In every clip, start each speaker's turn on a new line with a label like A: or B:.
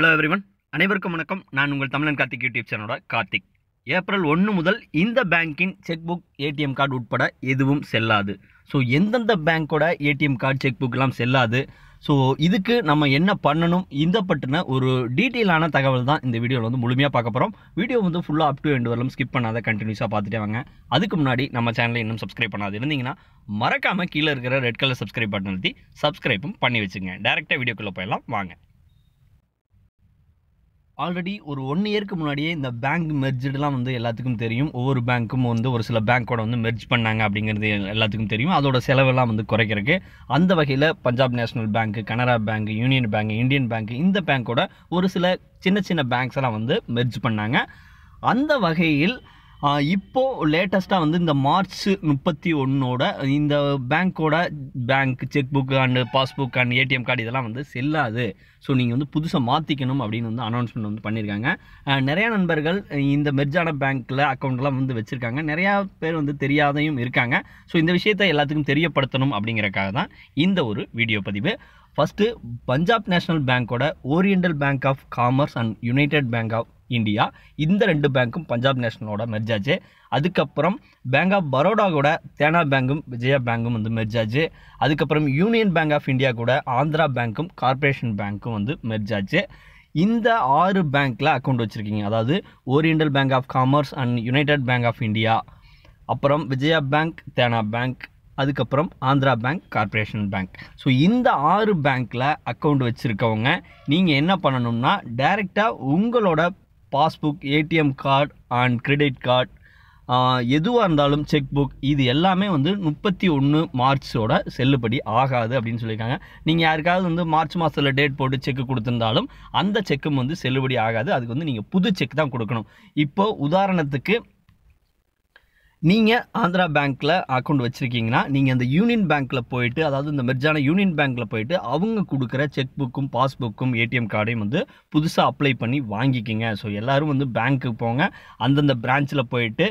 A: hello everyone அனைவருக்கும் வணக்கம் நான் உங்கள் தமிழன் கார்த்திக் யூடியூப் சேனலோட கார்த்திக் ஏப்ரல் ஒன்று முதல் இந்த பேங்க்கின் செக் புக் ஏடிஎம் கார்டு உட்பட எதுவும் செல்லாது ஸோ எந்தெந்த பேங்க்கோட ஏடிஎம் கார்டு செக் புக்கெலாம் செல்லாது ஸோ இதுக்கு நம்ம என்ன பண்ணணும் இந்த பட்டுன ஒரு டீட்டெயிலான தகவல் தான் இந்த வீடியோவில் வந்து முழுமையாக பார்க்க போகிறோம் வீடியோ வந்து ஃபுல்லாக அப் டு எண்டு வரலாம் ஸ்கிப் பண்ணாத கண்டினியூஸாக பார்த்துட்டே வாங்க அதுக்கு முன்னாடி நம்ம சேனலை இன்னும் சப்ஸ்கிரைப் பண்ணாது இருந்தீங்கன்னா மறக்காமல் கீழே இருக்கிற ரெட் கலர் சப்ஸ்கிரைப் பட்டன் எழுதி சப்ஸ்கிரைப்பும் பண்ணி வச்சுங்க டேரெக்டாக வீடியோக்குள்ளே போயிடலாம் வாங்க ஆல்ரெடி ஒரு ஒன் இயர்க்கு முன்னாடியே இந்த பேங்க் மெர்ஜுடெலாம் வந்து எல்லாத்துக்கும் தெரியும் ஒவ்வொரு பேங்க்கும் வந்து ஒரு சில பேங்க்கோட வந்து மெர்ஜ் பண்ணாங்க அப்படிங்கிறது எல்லாத்துக்கும் தெரியும் அதோட செலவெல்லாம் வந்து குறைக்கிறதுக்கு அந்த வகையில் Punjab national bank Canara bank union bank Indian bank இந்த பேங்க்கோட ஒரு சில சின்ன சின்ன பேங்க்ஸ் எல்லாம் வந்து மெர்ஜ் பண்ணாங்க அந்த வகையில் இப்போது லேட்டஸ்ட்டாக வந்து இந்த மார்ச் முப்பத்தி ஒன்றோட இந்த பேங்க்கோட bank cheque book and passbook and ATM card இதெல்லாம் வந்து செல்லாது ஸோ நீங்கள் வந்து புதுசாக மாற்றிக்கணும் அப்படின்னு வந்து அனௌன்ஸ்மெண்ட் வந்து பண்ணியிருக்காங்க நிறையா நண்பர்கள் இந்த மெர்ஜான பேங்க்கில் அக்கௌண்ட்லாம் வந்து வச்சுருக்காங்க நிறையா பேர் வந்து தெரியாதையும் இருக்காங்க ஸோ இந்த விஷயத்தை எல்லாத்துக்கும் தெரியப்படுத்தணும் அப்படிங்கிறக்காக தான் இந்த ஒரு வீடியோ பதிவு ஃபஸ்ட்டு பஞ்சாப் நேஷனல் பேங்க்கோட oriental bank of commerce and united bank of India இந்த ரெண்டு பேங்க்கும் பஞ்சாப் நேஷனலோட மெர்ஜ் ஆச்சு அதுக்கப்புறம் பேங்க் ஆஃப் பரோடா கூட தேனா பேங்க்கும் விஜயா பேங்க்கும் வந்து மெர்ஜ் ஆச்சு அதுக்கப்புறம் யூனியன் பேங்க் ஆஃப் இந்தியா கூட ஆந்திரா பேங்க்கும் கார்பரேஷன் பேங்க்கும் வந்து மெர்ஜ் ஆச்சு இந்த ஆறு பேங்க்கில் அக்கௌண்ட் வச்சுருக்கீங்க அதாவது oriental bank of commerce and united bank of India அப்புறம் விஜயா பேங்க் தேனா பேங்க் அதுக்கப்புறம் Andhra bank corporation bank so இந்த ஆறு பேங்க்கில் அக்கௌண்ட் வச்சுருக்கவங்க நீங்கள் என்ன பண்ணணும்னா டைரெக்டாக உங்களோட passbook ATM card and credit card எதுவாக இருந்தாலும் செக் புக் இது எல்லாமே வந்து முப்பத்தி ஒன்று மார்ச்சோட செல்லுபடி ஆகாது அப்படின்னு சொல்லியிருக்காங்க நீங்கள் யாருக்காவது வந்து மார்ச் மாதத்தில் டேட் போட்டு செக்கு கொடுத்துருந்தாலும் அந்த செக்கும் வந்து செல்லுபடி ஆகாது அதுக்கு வந்து நீங்கள் புது செக் தான் கொடுக்கணும் இப்போது உதாரணத்துக்கு நீங்கள் ஆந்திரா பேங்க்கில் அக்கௌண்ட் வச்சுருக்கீங்கன்னா நீங்கள் அந்த யூனியன் பேங்க்கில் போயிட்டு அதாவது இந்த மெர்ஜான யூனியன் பேங்க்கில் போயிட்டு அவங்க கொடுக்குற செக் புக்கும் பாஸ்புக்கும் ஏடிஎம் கார்டையும் வந்து புதுசாக அப்ளை பண்ணி வாங்கிக்கிங்க ஸோ எல்லோரும் வந்து பேங்க்குக்கு போங்க அந்தந்த பிரான்ச்சில் போயிட்டு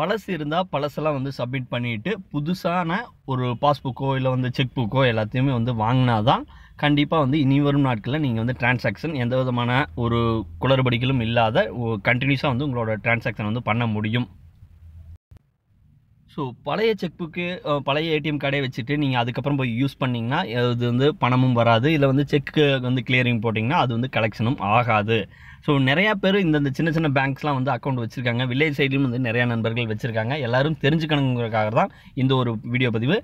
A: பழசு இருந்தால் பழசெல்லாம் வந்து சப்மிட் பண்ணிவிட்டு புதுசான ஒரு பாஸ்புக்கோ இல்லை வந்து செக் புக்கோ எல்லாத்தையுமே வந்து வாங்கினா தான் கண்டிப்பாக வந்து இனி வரும் நாட்களில் நீங்கள் வந்து டிரான்சாக்ஷன் எந்த விதமான ஒரு குளறுபடிகளும் இல்லாத கண்டினியூஸாக வந்து உங்களோட டிரான்சாக்ஷன் வந்து பண்ண முடியும் ஸோ பழைய செக் புக்கு பழைய ஏடிஎம் கார்டே வச்சுட்டு நீங்கள் அதுக்கப்புறம் போய் யூஸ் பண்ணிங்கன்னா இது வந்து பணமும் வராது இல்லை வந்து செக்கு வந்து கிளியரிங் போட்டிங்கன்னா அது வந்து கலெக்ஷனும் ஆகாது ஸோ நிறையா பேர் இந்த சின்ன சின்ன பேங்க்ஸ்லாம் வந்து அக்கௌண்ட் வச்சுருக்காங்க வில்லேஜ் சைட்லையும் வந்து நிறையா நண்பர்கள் வச்சுருக்காங்க எல்லோரும் தெரிஞ்சுக்கணுங்கிறக்காக தான் இந்த ஒரு வீடியோ பதிவு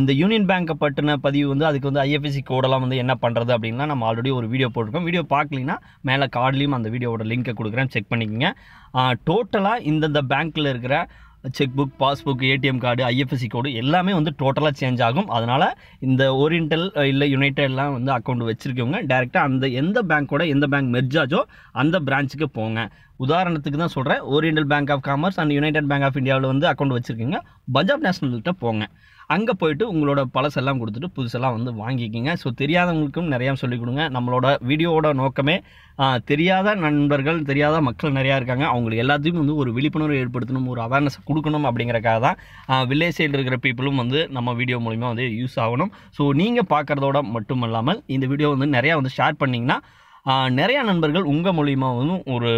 A: இந்த யூனியன் பேங்க்கை பட்டின பதிவு வந்து அதுக்கு வந்து ஐஎஃப்எஸ்சி கோடெல்லாம் வந்து என்ன பண்ணுறது அப்படின்னா நம்ம ஆல்ரெடி ஒரு வீடியோ போட்டிருக்கோம் வீடியோ பார்க்கலீங்கன்னா மேலே கார்ட்லேயும் அந்த வீடியோவோட லிங்க்கை கொடுக்குறேன் செக் பண்ணிக்கோங்க டோட்டலாக இந்தந்த பேங்க்கில் இருக்கிற cheque book passbook ATM card IFSC code எல்லாமே வந்து டோட்டலாக சேஞ்ச் ஆகும் அதனால் இந்த ஓரியன்டல் இல்லை யுனைடெட்லாம் வந்து அக்கௌண்ட் வச்சுருக்கவங்க டேரெக்டாக அந்த எந்த பேங்க்கோட எந்த பேங்க் மெர்ஜாஜோ அந்த பிரான்ச்சுக்கு போங்க உதாரணத்துக்கு தான் சொல்கிறேன் oriental bank of commerce and united bank of இந்தியாவில் வந்து அக்கௌண்ட் வச்சுருக்கீங்க பஞ்சாப் நேஷனல்கிட்ட போங்க அங்கே போயிட்டு உங்களோட பழசெல்லாம் கொடுத்துட்டு புதுசெல்லாம் வந்து வாங்கிக்கிங்க ஸோ தெரியாதவங்களுக்கும் நிறையா சொல்லிக் கொடுங்க நம்மளோட வீடியோவோட நோக்கமே தெரியாத நண்பர்கள் தெரியாத மக்கள் நிறையா இருக்காங்க அவங்களுக்கு எல்லாத்தையும் வந்து ஒரு விழிப்புணர்வு ஏற்படுத்தணும் ஒரு அவேர்னஸ் கொடுக்கணும் அப்படிங்கிறக்காக தான் வில்லேஜ் சைடில் இருக்கிற பீப்புளும் வந்து நம்ம வீடியோ மூலிமா வந்து யூஸ் ஆகணும் ஸோ நீங்கள் பார்க்குறதோட மட்டும் இல்லாமல் இந்த வீடியோ வந்து நிறையா வந்து ஷேர் பண்ணிங்கன்னா நிறையா நண்பர்கள் உங்கள் மூலிமா வந்து ஒரு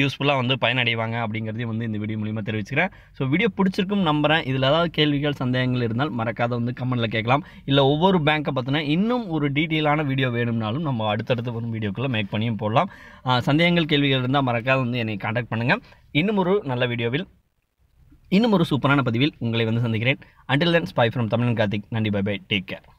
A: யூஸ்ஃபுல்லாக வந்து பயனடைவாங்க அப்படிங்கிறதையும் வந்து இந்த வீடியோ மூலிமா தெரிவிச்சுக்கிறேன் ஸோ வீடியோ பிடிச்சிருக்கும் நம்புகிறேன் இதில் ஏதாவது கேள்விகள் சந்தேகங்கள் இருந்தால் மறக்காத வந்து கமெண்ட்டில் கேட்கலாம் இல்லை ஒவ்வொரு பேங்க்கை பார்த்தினா இன்னும் ஒரு டீட்டெயிலான வீடியோ வேணும்னாலும் நம்ம அடுத்தடுத்து வரும் வீடியோக்குள்ளே மேக் பண்ணியும் போடலாம் சந்தேகங்கள் கேள்விகள் இருந்தால் மறக்காத வந்து என்னை காண்டாக்ட் பண்ணுங்கள் இன்னும் ஒரு நல்ல வீடியோவில் இன்னும் ஒரு சூப்பரான பதிவில் உங்களை வந்து சந்திக்கிறேன் அண்டில் தென் ஸ்பை ஃப்ரம் தமிழன் கார்த்திக் நன்றி பை பை டேக் கேர்